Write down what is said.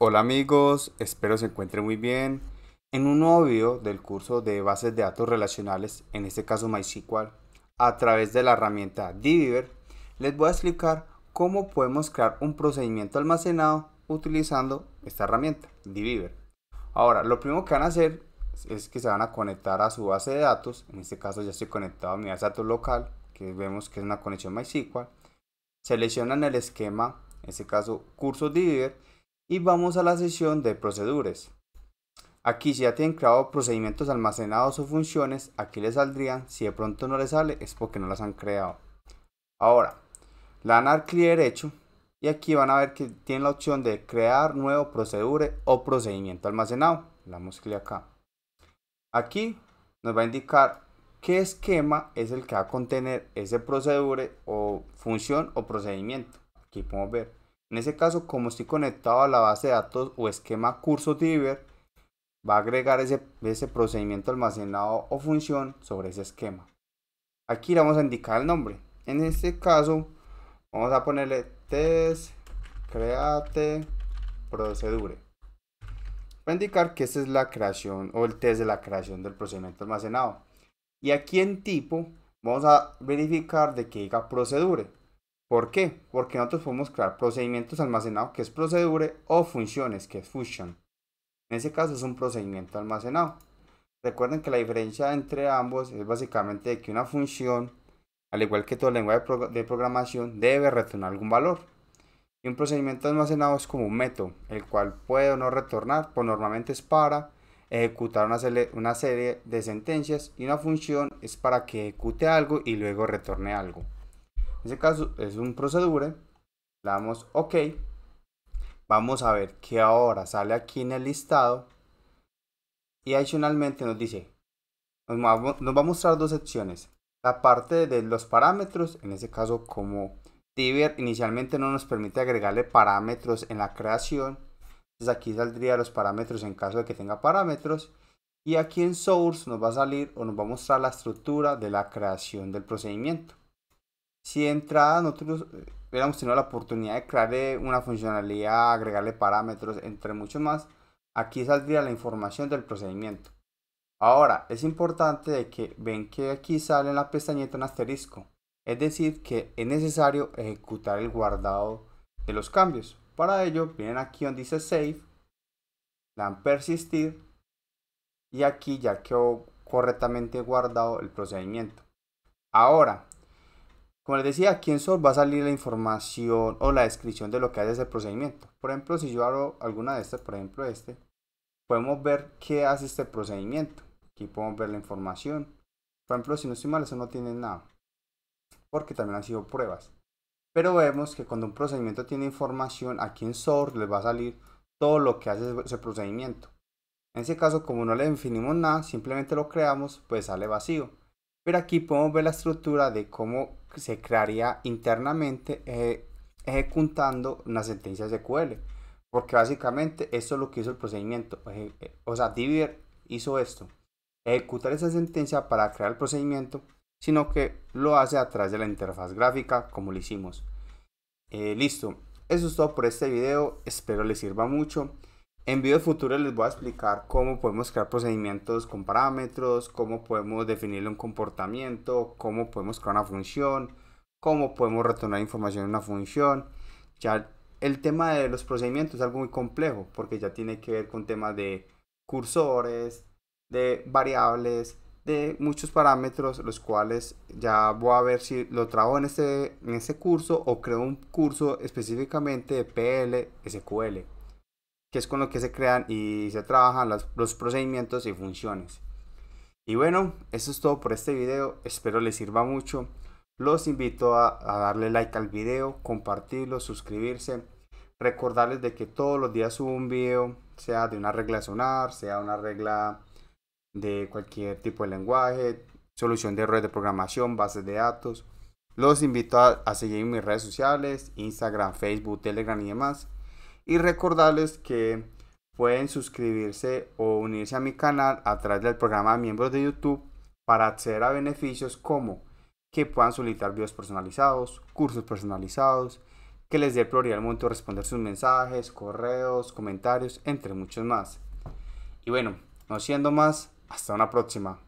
Hola amigos, espero se encuentren muy bien. En un nuevo video del curso de bases de datos relacionales, en este caso MySQL, a través de la herramienta Diviver, les voy a explicar cómo podemos crear un procedimiento almacenado utilizando esta herramienta Diviver. Ahora, lo primero que van a hacer es que se van a conectar a su base de datos, en este caso ya estoy conectado a mi base de datos local, que vemos que es una conexión MySQL. Seleccionan el esquema, en este caso cursos Diviver, y vamos a la sesión de Procedures. Aquí si ya tienen creado procedimientos almacenados o funciones, aquí les saldrían, si de pronto no les sale es porque no las han creado. Ahora, le van a dar clic derecho y aquí van a ver que tienen la opción de crear nuevo procedure o procedimiento almacenado. Le damos clic acá. Aquí nos va a indicar qué esquema es el que va a contener ese procedure o función o procedimiento. Aquí podemos ver. En ese caso, como estoy conectado a la base de datos o esquema curso Diver, va a agregar ese, procedimiento almacenado o función sobre ese esquema. Aquí le vamos a indicar el nombre. En este caso, vamos a ponerle test create procedure. a indicar que esta es la creación o el test de la creación del procedimiento almacenado. Y aquí en tipo, vamos a verificar de que diga procedure. ¿Por qué? Porque nosotros podemos crear procedimientos almacenados, que es procedure, o funciones, que es function. En ese caso es un procedimiento almacenado. Recuerden que la diferencia entre ambos es básicamente que una función, al igual que todo lenguaje de programación, debe retornar algún valor. Y un procedimiento almacenado es como un método, el cual puede o no retornar, pues normalmente es para ejecutar una serie de sentencias y una función es para que ejecute algo y luego retorne algo ese caso es un procedure, le damos OK. Vamos a ver que ahora sale aquí en el listado y adicionalmente nos dice, nos va a mostrar dos secciones. La parte de los parámetros, en este caso como Tiber inicialmente no nos permite agregarle parámetros en la creación, entonces aquí saldría los parámetros en caso de que tenga parámetros. Y aquí en Source nos va a salir o nos va a mostrar la estructura de la creación del procedimiento. Si de entrada nosotros eh, hubiéramos tenido la oportunidad de crearle una funcionalidad, agregarle parámetros, entre mucho más, aquí saldría la información del procedimiento. Ahora, es importante que ven que aquí sale en la pestañita un asterisco, es decir, que es necesario ejecutar el guardado de los cambios. Para ello, vienen aquí donde dice Save, dan Persistir, y aquí ya quedó correctamente guardado el procedimiento. Ahora, como les decía, aquí en Sol va a salir la información o la descripción de lo que hace ese procedimiento. Por ejemplo, si yo hago alguna de estas, por ejemplo este, podemos ver qué hace este procedimiento. Aquí podemos ver la información. Por ejemplo, si no estoy mal, eso no tiene nada. Porque también han sido pruebas. Pero vemos que cuando un procedimiento tiene información, aquí en SOR les va a salir todo lo que hace ese procedimiento. En ese caso, como no le definimos nada, simplemente lo creamos, pues sale vacío. Pero aquí podemos ver la estructura de cómo se crearía internamente eh, ejecutando una sentencia SQL. Porque básicamente esto es lo que hizo el procedimiento. Eh, o sea, Diver hizo esto. Ejecutar esa sentencia para crear el procedimiento, sino que lo hace a través de la interfaz gráfica como lo hicimos. Eh, listo, eso es todo por este video. Espero les sirva mucho. En videos futuros les voy a explicar cómo podemos crear procedimientos con parámetros, cómo podemos definirle un comportamiento, cómo podemos crear una función, cómo podemos retornar información en una función. Ya el tema de los procedimientos es algo muy complejo porque ya tiene que ver con temas de cursores, de variables, de muchos parámetros, los cuales ya voy a ver si lo trabajo en este, en este curso o creo un curso específicamente de PL, SQL que es con lo que se crean y se trabajan los procedimientos y funciones. Y bueno, eso es todo por este video, espero les sirva mucho. Los invito a, darle like al video, compartirlo, suscribirse. Recordarles de que todos los días subo un video, sea de una regla sonar, sea una regla de cualquier tipo de lenguaje, solución de errores de programación, bases de datos. Los invito a, a seguir mis redes sociales, Instagram, Facebook, Telegram y demás y recordarles que pueden suscribirse o unirse a mi canal a través del programa de miembros de YouTube para acceder a beneficios como que puedan solicitar videos personalizados, cursos personalizados, que les dé prioridad al momento de responder sus mensajes, correos, comentarios, entre muchos más. Y bueno, no siendo más, hasta una próxima.